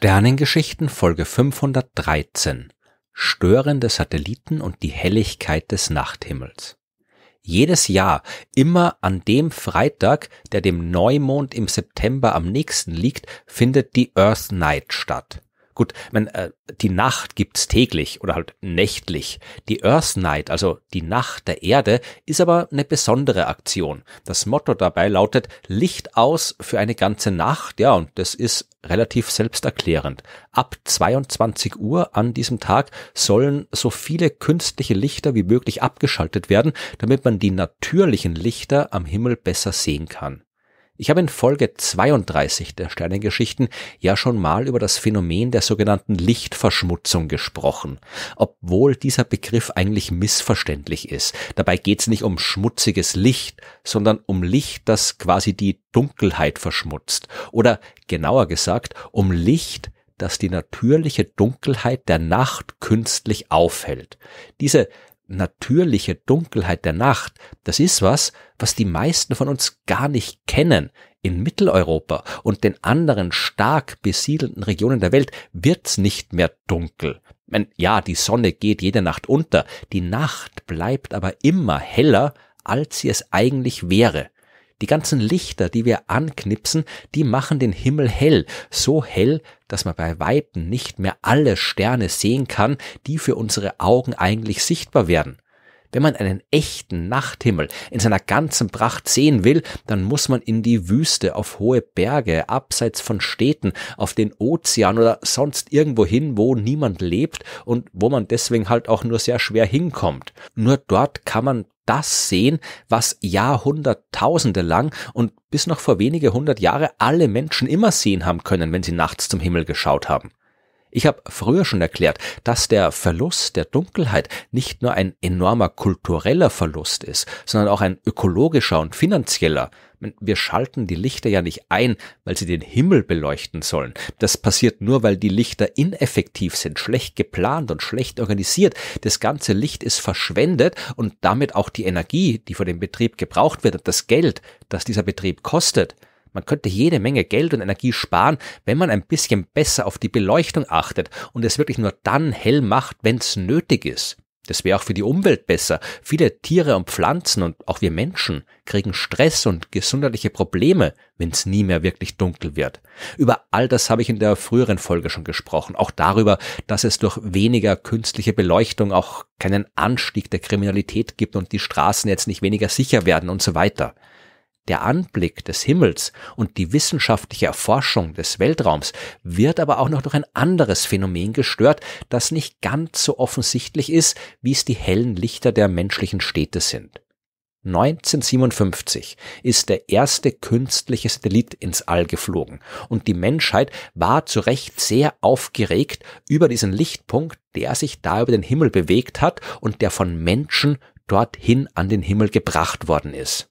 Sternengeschichten Folge 513 Störende Satelliten und die Helligkeit des Nachthimmels. Jedes Jahr, immer an dem Freitag, der dem Neumond im September am nächsten liegt, findet die Earth Night statt. Gut, man, äh, die Nacht gibt's täglich oder halt nächtlich. Die Earth Night, also die Nacht der Erde, ist aber eine besondere Aktion. Das Motto dabei lautet Licht aus für eine ganze Nacht. Ja, und das ist relativ selbsterklärend. Ab 22 Uhr an diesem Tag sollen so viele künstliche Lichter wie möglich abgeschaltet werden, damit man die natürlichen Lichter am Himmel besser sehen kann. Ich habe in Folge 32 der Sternengeschichten ja schon mal über das Phänomen der sogenannten Lichtverschmutzung gesprochen, obwohl dieser Begriff eigentlich missverständlich ist. Dabei geht es nicht um schmutziges Licht, sondern um Licht, das quasi die Dunkelheit verschmutzt oder genauer gesagt um Licht, das die natürliche Dunkelheit der Nacht künstlich aufhält. Diese natürliche Dunkelheit der Nacht, das ist was, was die meisten von uns gar nicht kennen. In Mitteleuropa und den anderen stark besiedelten Regionen der Welt wird's nicht mehr dunkel. Ja, die Sonne geht jede Nacht unter, die Nacht bleibt aber immer heller, als sie es eigentlich wäre. Die ganzen Lichter, die wir anknipsen, die machen den Himmel hell. So hell, dass man bei Weitem nicht mehr alle Sterne sehen kann, die für unsere Augen eigentlich sichtbar werden. Wenn man einen echten Nachthimmel in seiner ganzen Pracht sehen will, dann muss man in die Wüste, auf hohe Berge, abseits von Städten, auf den Ozean oder sonst irgendwo hin, wo niemand lebt und wo man deswegen halt auch nur sehr schwer hinkommt. Nur dort kann man das sehen, was Jahrhunderttausende lang und bis noch vor wenige hundert Jahre alle Menschen immer sehen haben können, wenn sie nachts zum Himmel geschaut haben. Ich habe früher schon erklärt, dass der Verlust der Dunkelheit nicht nur ein enormer kultureller Verlust ist, sondern auch ein ökologischer und finanzieller. Wir schalten die Lichter ja nicht ein, weil sie den Himmel beleuchten sollen. Das passiert nur, weil die Lichter ineffektiv sind, schlecht geplant und schlecht organisiert. Das ganze Licht ist verschwendet und damit auch die Energie, die für den Betrieb gebraucht wird und das Geld, das dieser Betrieb kostet. Man könnte jede Menge Geld und Energie sparen, wenn man ein bisschen besser auf die Beleuchtung achtet und es wirklich nur dann hell macht, wenn es nötig ist. Das wäre auch für die Umwelt besser. Viele Tiere und Pflanzen und auch wir Menschen kriegen Stress und gesundheitliche Probleme, wenn es nie mehr wirklich dunkel wird. Über all das habe ich in der früheren Folge schon gesprochen. Auch darüber, dass es durch weniger künstliche Beleuchtung auch keinen Anstieg der Kriminalität gibt und die Straßen jetzt nicht weniger sicher werden und so weiter. Der Anblick des Himmels und die wissenschaftliche Erforschung des Weltraums wird aber auch noch durch ein anderes Phänomen gestört, das nicht ganz so offensichtlich ist, wie es die hellen Lichter der menschlichen Städte sind. 1957 ist der erste künstliche Satellit ins All geflogen und die Menschheit war zu Recht sehr aufgeregt über diesen Lichtpunkt, der sich da über den Himmel bewegt hat und der von Menschen dorthin an den Himmel gebracht worden ist.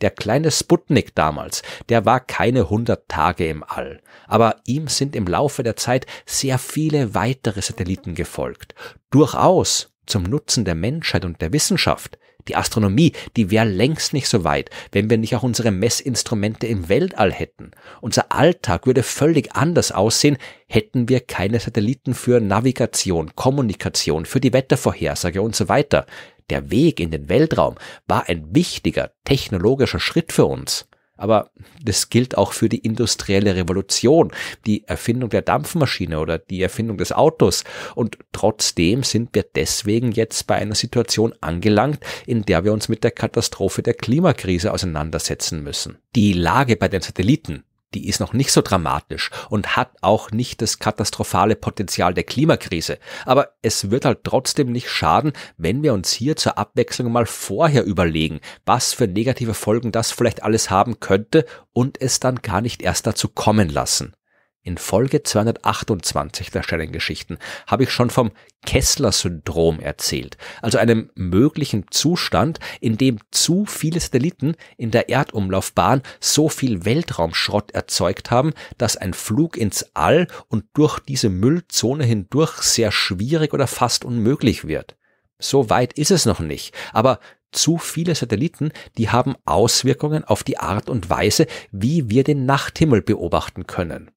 Der kleine Sputnik damals, der war keine 100 Tage im All, aber ihm sind im Laufe der Zeit sehr viele weitere Satelliten gefolgt. Durchaus zum Nutzen der Menschheit und der Wissenschaft. Die Astronomie, die wäre längst nicht so weit, wenn wir nicht auch unsere Messinstrumente im Weltall hätten. Unser Alltag würde völlig anders aussehen, hätten wir keine Satelliten für Navigation, Kommunikation, für die Wettervorhersage und so weiter. Der Weg in den Weltraum war ein wichtiger technologischer Schritt für uns. Aber das gilt auch für die industrielle Revolution, die Erfindung der Dampfmaschine oder die Erfindung des Autos. Und trotzdem sind wir deswegen jetzt bei einer Situation angelangt, in der wir uns mit der Katastrophe der Klimakrise auseinandersetzen müssen. Die Lage bei den Satelliten die ist noch nicht so dramatisch und hat auch nicht das katastrophale Potenzial der Klimakrise. Aber es wird halt trotzdem nicht schaden, wenn wir uns hier zur Abwechslung mal vorher überlegen, was für negative Folgen das vielleicht alles haben könnte und es dann gar nicht erst dazu kommen lassen. In Folge 228 der Sternengeschichten habe ich schon vom Kessler-Syndrom erzählt, also einem möglichen Zustand, in dem zu viele Satelliten in der Erdumlaufbahn so viel Weltraumschrott erzeugt haben, dass ein Flug ins All und durch diese Müllzone hindurch sehr schwierig oder fast unmöglich wird. So weit ist es noch nicht, aber zu viele Satelliten, die haben Auswirkungen auf die Art und Weise, wie wir den Nachthimmel beobachten können.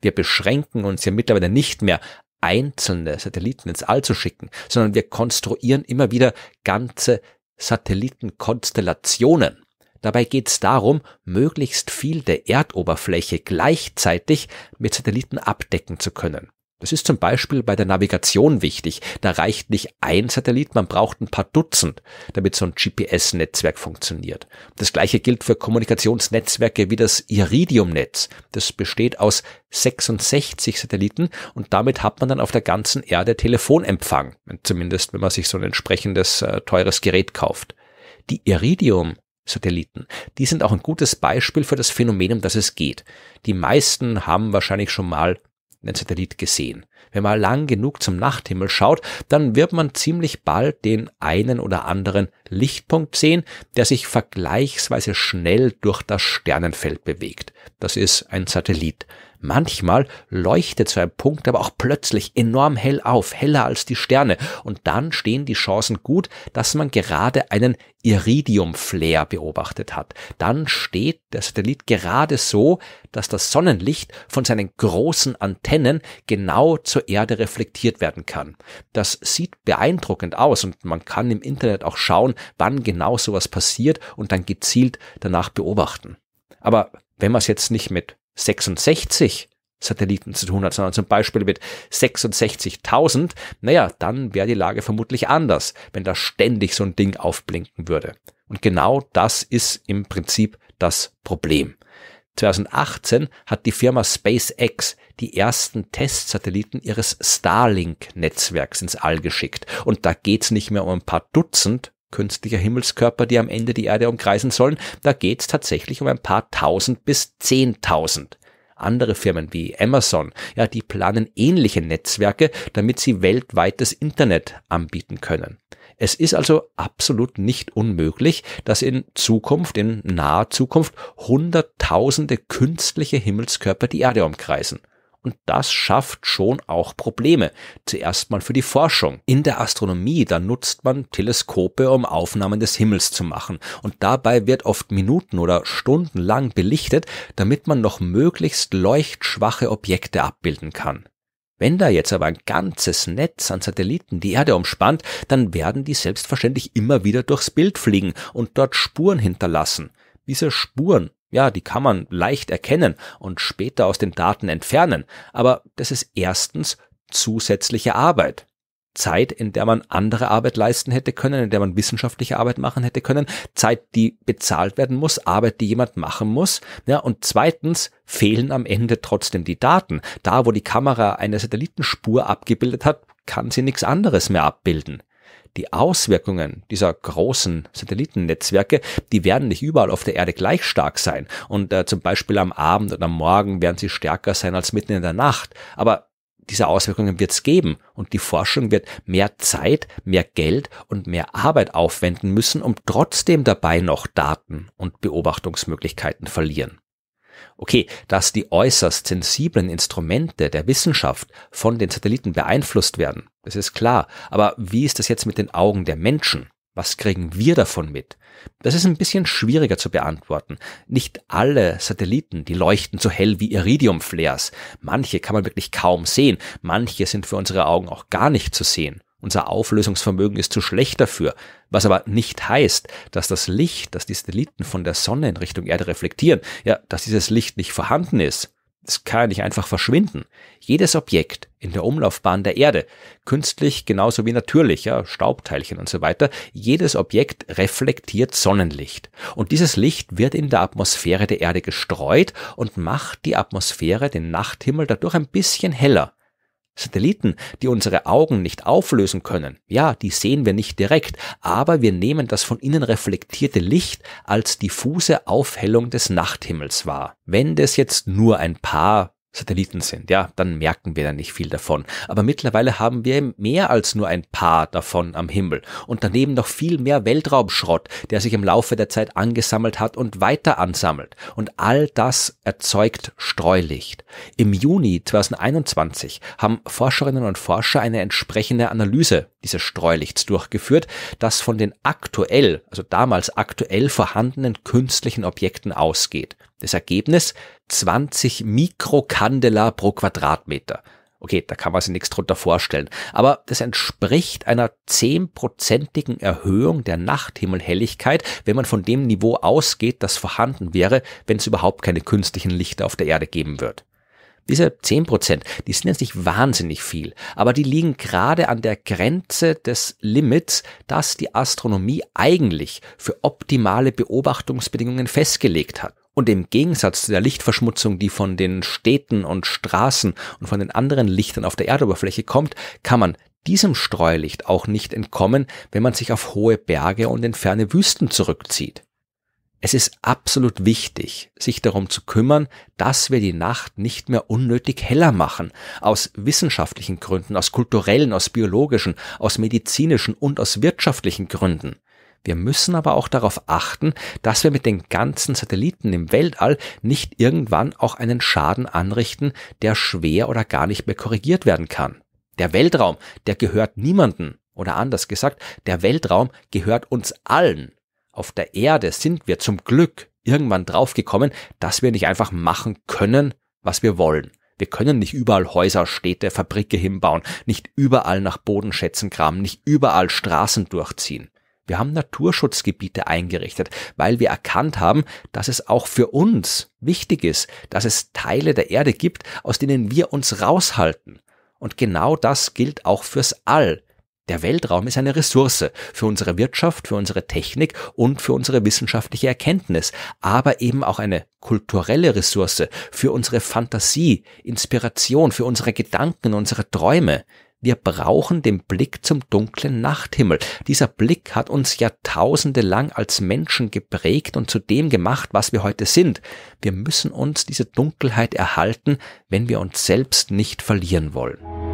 Wir beschränken uns ja mittlerweile nicht mehr einzelne Satelliten ins All zu schicken, sondern wir konstruieren immer wieder ganze Satellitenkonstellationen. Dabei geht es darum, möglichst viel der Erdoberfläche gleichzeitig mit Satelliten abdecken zu können. Das ist zum Beispiel bei der Navigation wichtig. Da reicht nicht ein Satellit, man braucht ein paar Dutzend, damit so ein GPS-Netzwerk funktioniert. Das gleiche gilt für Kommunikationsnetzwerke wie das Iridium-Netz. Das besteht aus 66 Satelliten und damit hat man dann auf der ganzen Erde Telefonempfang. Zumindest, wenn man sich so ein entsprechendes äh, teures Gerät kauft. Die Iridium Satelliten. Die sind auch ein gutes Beispiel für das Phänomen, um das es geht. Die meisten haben wahrscheinlich schon mal den Satellit gesehen. Wenn man lang genug zum Nachthimmel schaut, dann wird man ziemlich bald den einen oder anderen Lichtpunkt sehen, der sich vergleichsweise schnell durch das Sternenfeld bewegt. Das ist ein Satellit. Manchmal leuchtet so ein Punkt aber auch plötzlich enorm hell auf, heller als die Sterne. Und dann stehen die Chancen gut, dass man gerade einen Iridium-Flair beobachtet hat. Dann steht der Satellit gerade so, dass das Sonnenlicht von seinen großen Antennen genau zur Erde reflektiert werden kann. Das sieht beeindruckend aus und man kann im Internet auch schauen, wann genau sowas passiert und dann gezielt danach beobachten. Aber wenn man es jetzt nicht mit 66 Satelliten zu tun hat, sondern zum Beispiel mit 66.000, naja, dann wäre die Lage vermutlich anders, wenn da ständig so ein Ding aufblinken würde. Und genau das ist im Prinzip das Problem. 2018 hat die Firma SpaceX die ersten Testsatelliten ihres Starlink-Netzwerks ins All geschickt. Und da geht's nicht mehr um ein paar Dutzend, künstlicher Himmelskörper, die am Ende die Erde umkreisen sollen. Da geht es tatsächlich um ein paar tausend bis zehntausend. Andere Firmen wie Amazon, ja, die planen ähnliche Netzwerke, damit sie weltweites Internet anbieten können. Es ist also absolut nicht unmöglich, dass in Zukunft, in naher Zukunft, Hunderttausende künstliche Himmelskörper die Erde umkreisen. Und das schafft schon auch Probleme. Zuerst mal für die Forschung. In der Astronomie, da nutzt man Teleskope, um Aufnahmen des Himmels zu machen. Und dabei wird oft Minuten oder Stunden lang belichtet, damit man noch möglichst leuchtschwache Objekte abbilden kann. Wenn da jetzt aber ein ganzes Netz an Satelliten die Erde umspannt, dann werden die selbstverständlich immer wieder durchs Bild fliegen und dort Spuren hinterlassen. Diese Spuren ja, die kann man leicht erkennen und später aus den Daten entfernen, aber das ist erstens zusätzliche Arbeit. Zeit, in der man andere Arbeit leisten hätte können, in der man wissenschaftliche Arbeit machen hätte können, Zeit, die bezahlt werden muss, Arbeit, die jemand machen muss. Ja, und zweitens fehlen am Ende trotzdem die Daten. Da, wo die Kamera eine Satellitenspur abgebildet hat, kann sie nichts anderes mehr abbilden die Auswirkungen dieser großen Satellitennetzwerke, die werden nicht überall auf der Erde gleich stark sein. Und äh, zum Beispiel am Abend und am Morgen werden sie stärker sein als mitten in der Nacht. Aber diese Auswirkungen wird es geben und die Forschung wird mehr Zeit, mehr Geld und mehr Arbeit aufwenden müssen, um trotzdem dabei noch Daten und Beobachtungsmöglichkeiten verlieren. Okay, dass die äußerst sensiblen Instrumente der Wissenschaft von den Satelliten beeinflusst werden, das ist klar. Aber wie ist das jetzt mit den Augen der Menschen? Was kriegen wir davon mit? Das ist ein bisschen schwieriger zu beantworten. Nicht alle Satelliten, die leuchten so hell wie Iridium-Flares. Manche kann man wirklich kaum sehen. Manche sind für unsere Augen auch gar nicht zu sehen. Unser Auflösungsvermögen ist zu schlecht dafür, was aber nicht heißt, dass das Licht, das die Satelliten von der Sonne in Richtung Erde reflektieren, ja, dass dieses Licht nicht vorhanden ist. Es kann ja nicht einfach verschwinden. Jedes Objekt in der Umlaufbahn der Erde, künstlich genauso wie natürlich, ja, Staubteilchen und so weiter, jedes Objekt reflektiert Sonnenlicht. Und dieses Licht wird in der Atmosphäre der Erde gestreut und macht die Atmosphäre, den Nachthimmel dadurch ein bisschen heller. Satelliten, die unsere Augen nicht auflösen können. Ja, die sehen wir nicht direkt, aber wir nehmen das von innen reflektierte Licht als diffuse Aufhellung des Nachthimmels wahr. Wenn das jetzt nur ein paar Satelliten sind, ja, dann merken wir da nicht viel davon. Aber mittlerweile haben wir mehr als nur ein paar davon am Himmel und daneben noch viel mehr Weltraumschrott, der sich im Laufe der Zeit angesammelt hat und weiter ansammelt. Und all das erzeugt Streulicht. Im Juni 2021 haben Forscherinnen und Forscher eine entsprechende Analyse dieses Streulichts durchgeführt, das von den aktuell, also damals aktuell vorhandenen künstlichen Objekten ausgeht. Das Ergebnis 20 Mikrokandela pro Quadratmeter. Okay, da kann man sich nichts drunter vorstellen. Aber das entspricht einer zehnprozentigen Erhöhung der Nachthimmelhelligkeit, wenn man von dem Niveau ausgeht, das vorhanden wäre, wenn es überhaupt keine künstlichen Lichter auf der Erde geben wird. Diese 10%, die sind jetzt nicht wahnsinnig viel, aber die liegen gerade an der Grenze des Limits, das die Astronomie eigentlich für optimale Beobachtungsbedingungen festgelegt hat. Und im Gegensatz zu der Lichtverschmutzung, die von den Städten und Straßen und von den anderen Lichtern auf der Erdoberfläche kommt, kann man diesem Streulicht auch nicht entkommen, wenn man sich auf hohe Berge und in ferne Wüsten zurückzieht. Es ist absolut wichtig, sich darum zu kümmern, dass wir die Nacht nicht mehr unnötig heller machen. Aus wissenschaftlichen Gründen, aus kulturellen, aus biologischen, aus medizinischen und aus wirtschaftlichen Gründen. Wir müssen aber auch darauf achten, dass wir mit den ganzen Satelliten im Weltall nicht irgendwann auch einen Schaden anrichten, der schwer oder gar nicht mehr korrigiert werden kann. Der Weltraum, der gehört niemanden. Oder anders gesagt, der Weltraum gehört uns allen auf der Erde sind wir zum Glück irgendwann draufgekommen, dass wir nicht einfach machen können, was wir wollen. Wir können nicht überall Häuser, Städte, Fabriken hinbauen, nicht überall nach Bodenschätzen graben, nicht überall Straßen durchziehen. Wir haben Naturschutzgebiete eingerichtet, weil wir erkannt haben, dass es auch für uns wichtig ist, dass es Teile der Erde gibt, aus denen wir uns raushalten. Und genau das gilt auch fürs All. Der Weltraum ist eine Ressource für unsere Wirtschaft, für unsere Technik und für unsere wissenschaftliche Erkenntnis, aber eben auch eine kulturelle Ressource für unsere Fantasie, Inspiration, für unsere Gedanken, unsere Träume. Wir brauchen den Blick zum dunklen Nachthimmel. Dieser Blick hat uns jahrtausende lang als Menschen geprägt und zu dem gemacht, was wir heute sind. Wir müssen uns diese Dunkelheit erhalten, wenn wir uns selbst nicht verlieren wollen.